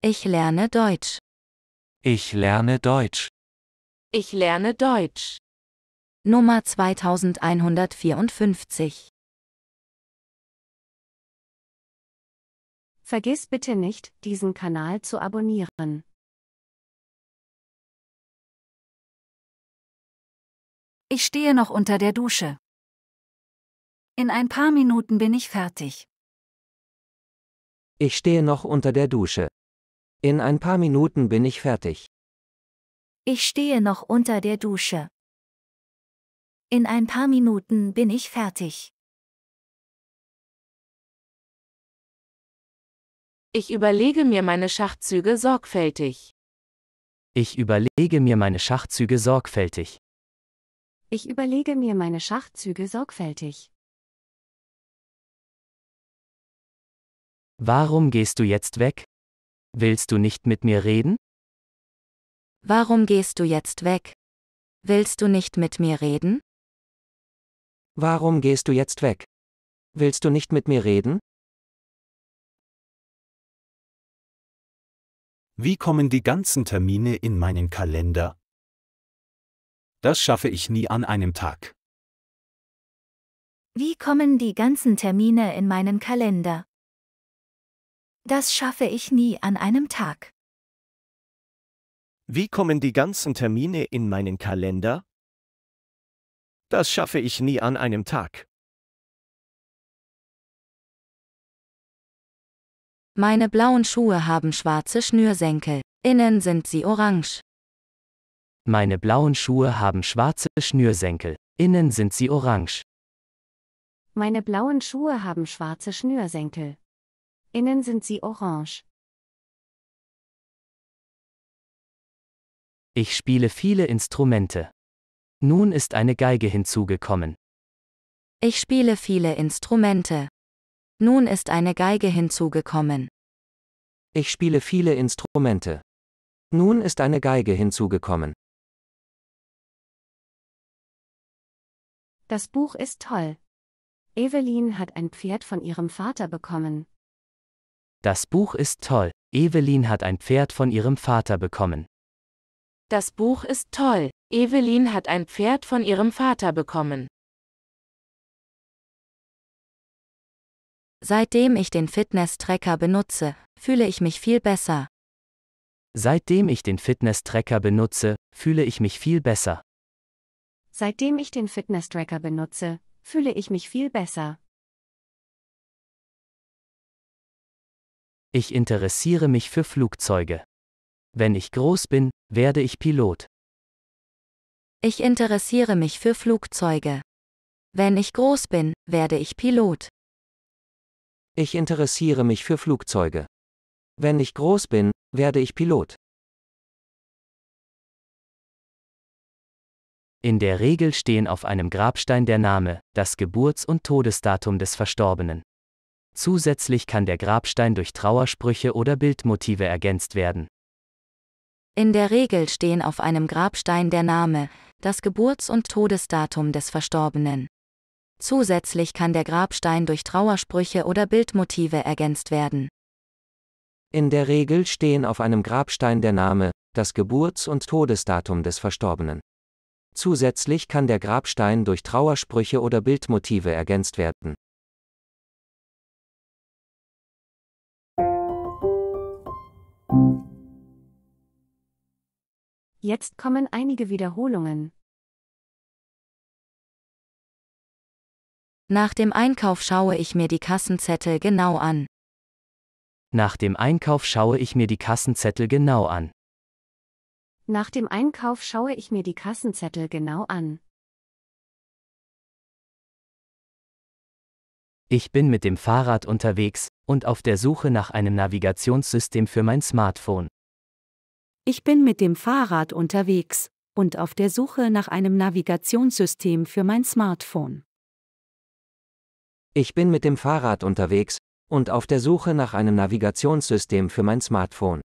Ich lerne Deutsch. Ich lerne Deutsch. Ich lerne Deutsch. Nummer 2154. Vergiss bitte nicht, diesen Kanal zu abonnieren. Ich stehe noch unter der Dusche. In ein paar Minuten bin ich fertig. Ich stehe noch unter der Dusche. In ein paar Minuten bin ich fertig. Ich stehe noch unter der Dusche. In ein paar Minuten bin ich fertig. Ich überlege mir meine Schachzüge sorgfältig. Ich überlege mir meine Schachzüge sorgfältig. Ich überlege mir meine Schachzüge sorgfältig. Warum gehst du jetzt weg? Willst du nicht mit mir reden? Warum gehst du jetzt weg? Willst du nicht mit mir reden? Warum gehst du jetzt weg? Willst du nicht mit mir reden? Wie kommen die ganzen Termine in meinen Kalender? Das schaffe ich nie an einem Tag. Wie kommen die ganzen Termine in meinen Kalender? Das schaffe ich nie an einem Tag. Wie kommen die ganzen Termine in meinen Kalender? Das schaffe ich nie an einem Tag. Meine blauen Schuhe haben schwarze Schnürsenkel. Innen sind sie orange. Meine blauen Schuhe haben schwarze Schnürsenkel. Innen sind sie orange. Meine blauen Schuhe haben schwarze Schnürsenkel. Innen sind sie orange. Ich spiele viele Instrumente. Nun ist eine Geige hinzugekommen. Ich spiele viele Instrumente. Nun ist eine Geige hinzugekommen. Ich spiele viele Instrumente. Nun ist eine Geige hinzugekommen. Das Buch ist toll. Evelyn hat ein Pferd von ihrem Vater bekommen. Das Buch ist toll. Evelyn hat ein Pferd von ihrem Vater bekommen. Das Buch ist toll. Evelyn hat ein Pferd von ihrem Vater bekommen. Seitdem ich den Fitness-Tracker benutze, fühle ich mich viel besser. Seitdem ich den Fitness-Tracker benutze, fühle ich mich viel besser. Seitdem ich den Fitness-Tracker benutze, fühle ich mich viel besser. Ich interessiere mich für Flugzeuge. Wenn ich groß bin, werde ich Pilot. Ich interessiere mich für Flugzeuge. Wenn ich groß bin, werde ich Pilot. Ich interessiere mich für Flugzeuge. Wenn ich groß bin, werde ich Pilot. In der Regel stehen auf einem Grabstein der Name, das Geburts- und Todesdatum des Verstorbenen. Zusätzlich kann der Grabstein durch Trauersprüche oder Bildmotive ergänzt werden. In der Regel stehen auf einem Grabstein der Name, das Geburts- und Todesdatum des Verstorbenen. Zusätzlich kann der Grabstein durch Trauersprüche oder Bildmotive ergänzt werden. In der Regel stehen auf einem Grabstein der Name, das Geburts- und Todesdatum des Verstorbenen. Zusätzlich kann der Grabstein durch Trauersprüche oder Bildmotive ergänzt werden. Jetzt kommen einige Wiederholungen. Nach dem Einkauf schaue ich mir die Kassenzettel genau an. Nach dem Einkauf schaue ich mir die Kassenzettel genau an. Nach dem Einkauf schaue ich mir die Kassenzettel genau an. Ich bin mit dem Fahrrad unterwegs und auf der Suche nach einem Navigationssystem für mein Smartphone. Ich bin mit dem Fahrrad unterwegs und auf der Suche nach einem Navigationssystem für mein Smartphone. Ich bin mit dem Fahrrad unterwegs und auf der Suche nach einem Navigationssystem für mein Smartphone.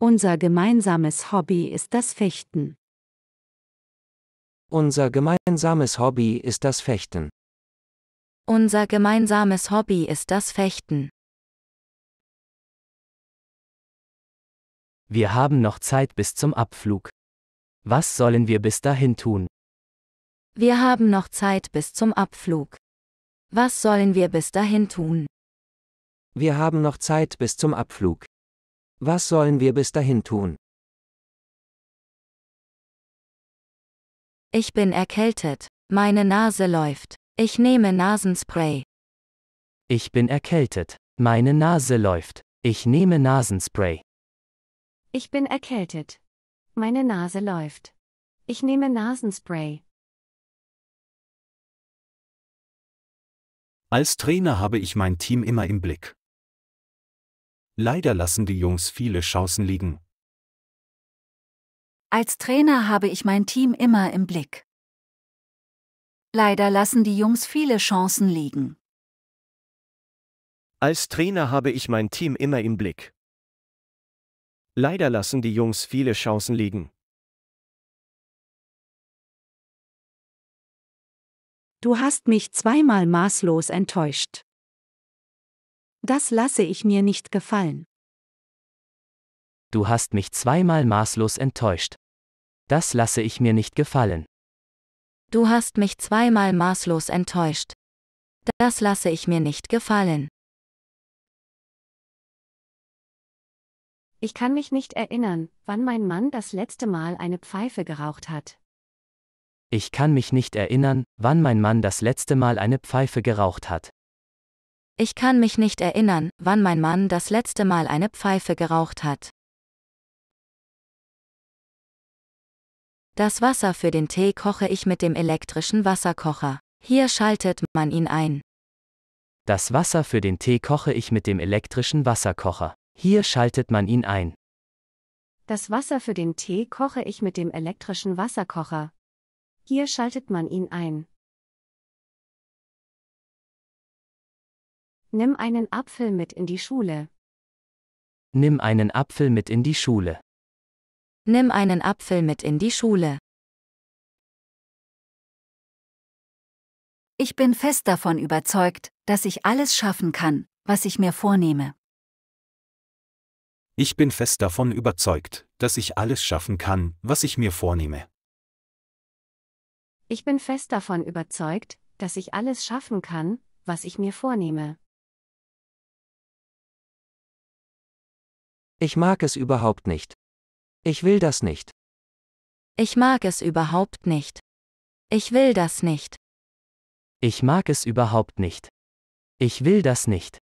Unser gemeinsames Hobby ist das Fechten. Unser gemeinsames Hobby ist das Fechten. Unser gemeinsames Hobby ist das Fechten. Wir haben noch Zeit bis zum Abflug. Was sollen wir bis dahin tun? Wir haben noch Zeit bis zum Abflug. Was sollen wir bis dahin tun? Wir haben noch Zeit bis zum Abflug. Was sollen wir bis dahin tun? Ich bin erkältet. Meine Nase läuft. Ich nehme Nasenspray. Ich bin erkältet. Meine Nase läuft. Ich nehme Nasenspray. Ich bin erkältet. Meine Nase läuft. Ich nehme Nasenspray. Als Trainer habe ich mein Team immer im Blick. Leider lassen die Jungs viele Chancen liegen. Als Trainer habe ich mein Team immer im Blick. Leider lassen die Jungs viele Chancen liegen. Als Trainer habe ich mein Team immer im Blick. Leider lassen die Jungs viele Chancen liegen. Du hast mich zweimal maßlos enttäuscht. Das lasse ich mir nicht gefallen. Du hast mich zweimal maßlos enttäuscht. Das lasse ich mir nicht gefallen. Du hast mich zweimal maßlos enttäuscht. Das lasse ich mir nicht gefallen. Ich kann mich nicht erinnern, wann mein Mann das letzte Mal eine Pfeife geraucht hat. Ich kann mich nicht erinnern, wann mein Mann das letzte Mal eine Pfeife geraucht hat. Ich kann mich nicht erinnern, wann mein Mann das letzte Mal eine Pfeife geraucht hat. Das Wasser für den Tee koche ich mit dem elektrischen Wasserkocher. Hier schaltet man ihn ein. Das Wasser für den Tee koche ich mit dem elektrischen Wasserkocher. Hier schaltet man ihn ein. Das Wasser für den Tee koche ich mit dem elektrischen Wasserkocher. Hier schaltet man ihn ein. Nimm einen Apfel mit in die Schule. Nimm einen Apfel mit in die Schule. Nimm einen Apfel mit in die Schule. Ich bin fest davon überzeugt, dass ich alles schaffen kann, was ich mir vornehme. Ich bin fest davon überzeugt, dass ich alles schaffen kann, was ich mir vornehme. Ich bin fest davon überzeugt, dass ich alles schaffen kann, was ich mir vornehme. Ich mag es überhaupt nicht. Ich will das nicht. Ich mag es überhaupt nicht. Ich will das nicht. Ich mag es überhaupt nicht. Ich will das nicht.